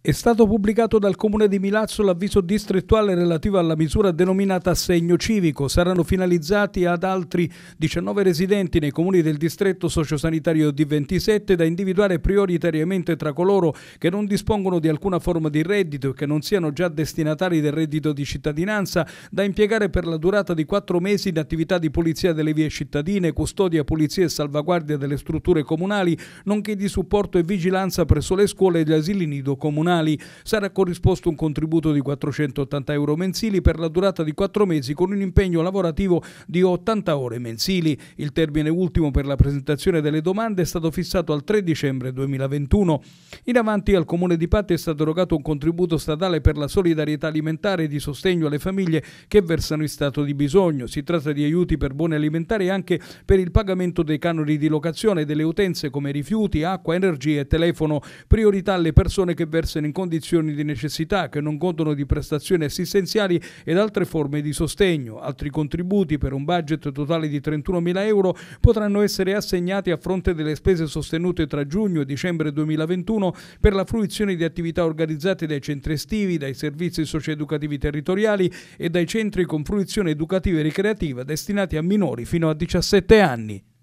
È stato pubblicato dal Comune di Milazzo l'avviso distrettuale relativo alla misura denominata assegno civico. Saranno finalizzati ad altri 19 residenti nei comuni del distretto sociosanitario di 27 da individuare prioritariamente tra coloro che non dispongono di alcuna forma di reddito e che non siano già destinatari del reddito di cittadinanza, da impiegare per la durata di quattro mesi in attività di pulizia delle vie cittadine, custodia, pulizia e salvaguardia delle strutture comunali, nonché di supporto e vigilanza presso le scuole e gli asili nido comunali comunali sarà corrisposto un contributo di 480 euro mensili per la durata di 4 mesi con un impegno lavorativo di 80 ore mensili. Il termine ultimo per la presentazione delle domande è stato fissato al 3 dicembre 2021. In avanti al Comune di Patti è stato erogato un contributo statale per la solidarietà alimentare e di sostegno alle famiglie che versano in stato di bisogno. Si tratta di aiuti per buoni alimentari e anche per il pagamento dei canoni di locazione delle utenze come rifiuti, acqua, energia e telefono, priorità alle persone che versano essere in condizioni di necessità, che non godono di prestazioni assistenziali ed altre forme di sostegno. Altri contributi per un budget totale di 31.000 euro potranno essere assegnati a fronte delle spese sostenute tra giugno e dicembre 2021 per la fruizione di attività organizzate dai centri estivi, dai servizi socioeducativi territoriali e dai centri con fruizione educativa e ricreativa destinati a minori fino a 17 anni.